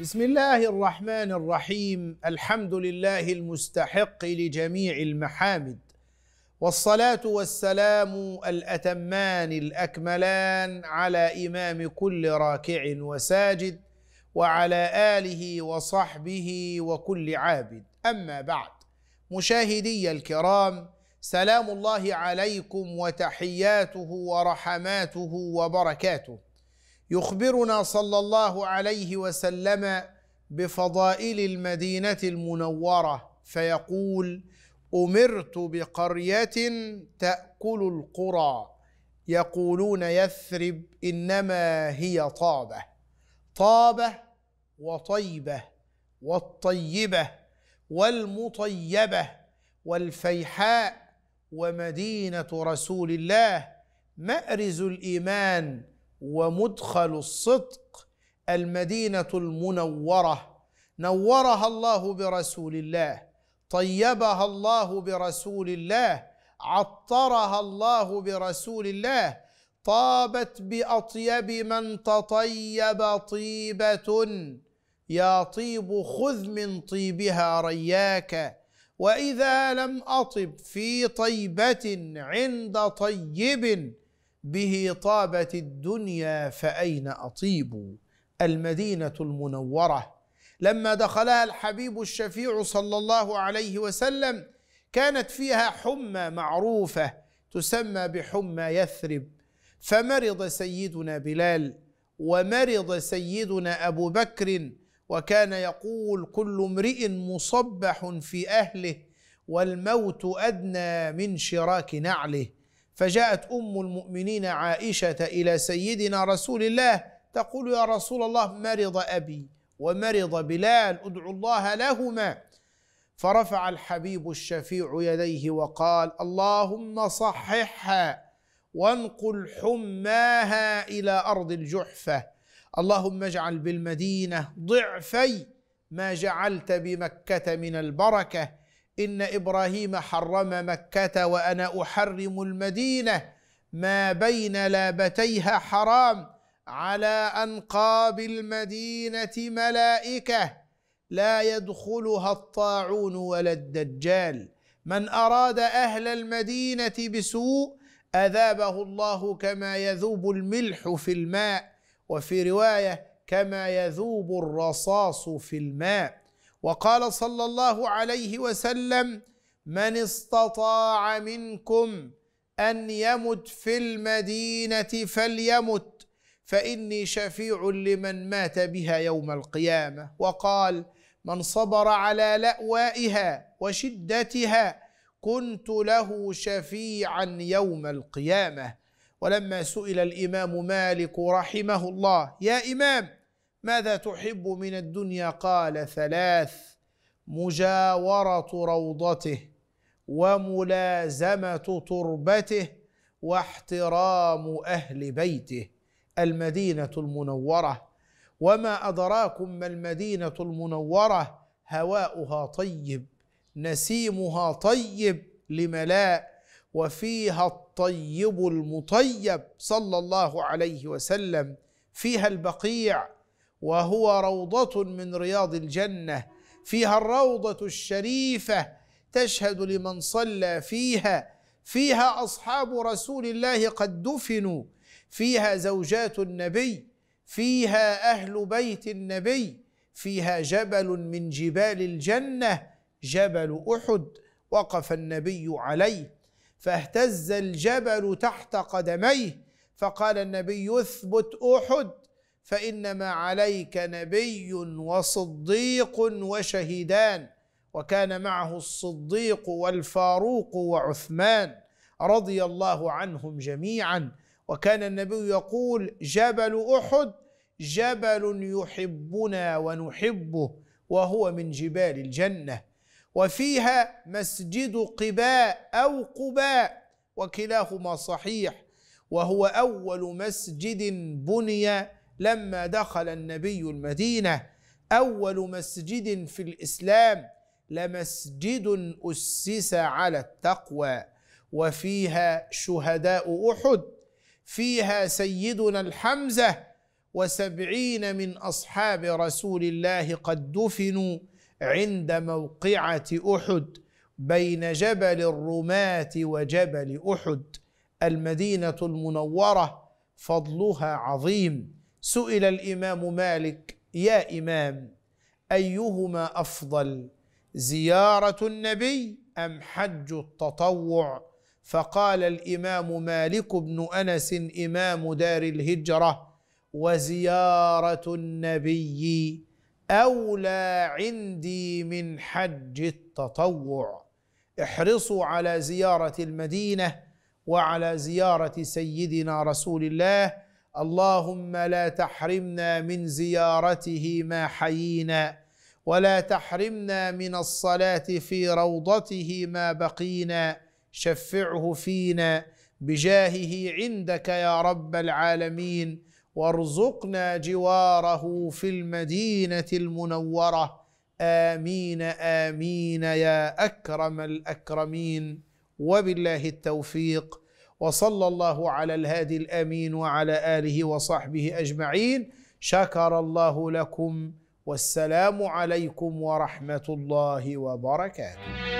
بسم الله الرحمن الرحيم الحمد لله المستحق لجميع المحامد والصلاه والسلام الاتمان الاكملان على امام كل راكع وساجد وعلى اله وصحبه وكل عابد اما بعد مشاهدي الكرام سلام الله عليكم وتحياته ورحماته وبركاته يخبرنا صلى الله عليه وسلم بفضائل المدينه المنوره فيقول امرت بقريه تاكل القرى يقولون يثرب انما هي طابه طابه وطيبه والطيبه والمطيبه والفيحاء ومدينه رسول الله مارز الايمان ومدخل الصدق المدينه المنوره نورها الله برسول الله طيبها الله برسول الله عطرها الله برسول الله طابت باطيب من تطيب طيبه يا طيب خذ من طيبها رياك واذا لم اطب في طيبه عند طيب به طابت الدنيا فأين أطيب المدينة المنورة لما دخلها الحبيب الشفيع صلى الله عليه وسلم كانت فيها حمى معروفة تسمى بحمى يثرب فمرض سيدنا بلال ومرض سيدنا أبو بكر وكان يقول كل امرئ مصبح في أهله والموت أدنى من شراك نعله فجاءت أم المؤمنين عائشة إلى سيدنا رسول الله تقول يا رسول الله مرض أبي ومرض بلال ادعو الله لهما فرفع الحبيب الشفيع يديه وقال اللهم صححها وانقل حماها إلى أرض الجحفة اللهم اجعل بالمدينة ضعفي ما جعلت بمكة من البركة ان ابراهيم حرم مكه وانا احرم المدينه ما بين لابتيها حرام على انقاب المدينه ملائكه لا يدخلها الطاعون ولا الدجال من اراد اهل المدينه بسوء اذابه الله كما يذوب الملح في الماء وفي روايه كما يذوب الرصاص في الماء وقال صلى الله عليه وسلم من استطاع منكم ان يمت في المدينه فليمت فاني شفيع لمن مات بها يوم القيامه وقال من صبر على لأوائها وشدتها كنت له شفيعا يوم القيامة ولما سئل الإمام مالك رحمه الله يا إمام ماذا تحب من الدنيا قال ثلاث مجاوره روضته وملازمه تربته واحترام اهل بيته المدينه المنوره وما ادراكم ما المدينه المنوره هواؤها طيب نسيمها طيب لملاء وفيها الطيب المطيب صلى الله عليه وسلم فيها البقيع وهو روضة من رياض الجنة فيها الروضة الشريفة تشهد لمن صلى فيها فيها أصحاب رسول الله قد دفنوا فيها زوجات النبي فيها أهل بيت النبي فيها جبل من جبال الجنة جبل أحد وقف النبي عليه فاهتز الجبل تحت قدميه فقال النبي اثبت أحد فانما عليك نبي وصديق وشهيدان وكان معه الصديق والفاروق وعثمان رضي الله عنهم جميعا وكان النبي يقول جبل احد جبل يحبنا ونحبه وهو من جبال الجنه وفيها مسجد قباء او قباء وكلاهما صحيح وهو اول مسجد بني لما دخل النبي المدينه اول مسجد في الاسلام لمسجد اسس على التقوى وفيها شهداء احد فيها سيدنا الحمزه وسبعين من اصحاب رسول الله قد دفنوا عند موقعه احد بين جبل الرماه وجبل احد المدينه المنوره فضلها عظيم سئل الامام مالك يا امام ايهما افضل زياره النبي ام حج التطوع فقال الامام مالك بن انس امام دار الهجره وزياره النبي اولى عندي من حج التطوع احرصوا على زياره المدينه وعلى زياره سيدنا رسول الله اللهم لا تحرمنا من زيارته ما حيينا ولا تحرمنا من الصلاه في روضته ما بقينا شفعه فينا بجاهه عندك يا رب العالمين وارزقنا جواره في المدينه المنوره امين امين يا اكرم الاكرمين وبالله التوفيق وصلى الله على الهادي الامين وعلى اله وصحبه اجمعين شكر الله لكم والسلام عليكم ورحمه الله وبركاته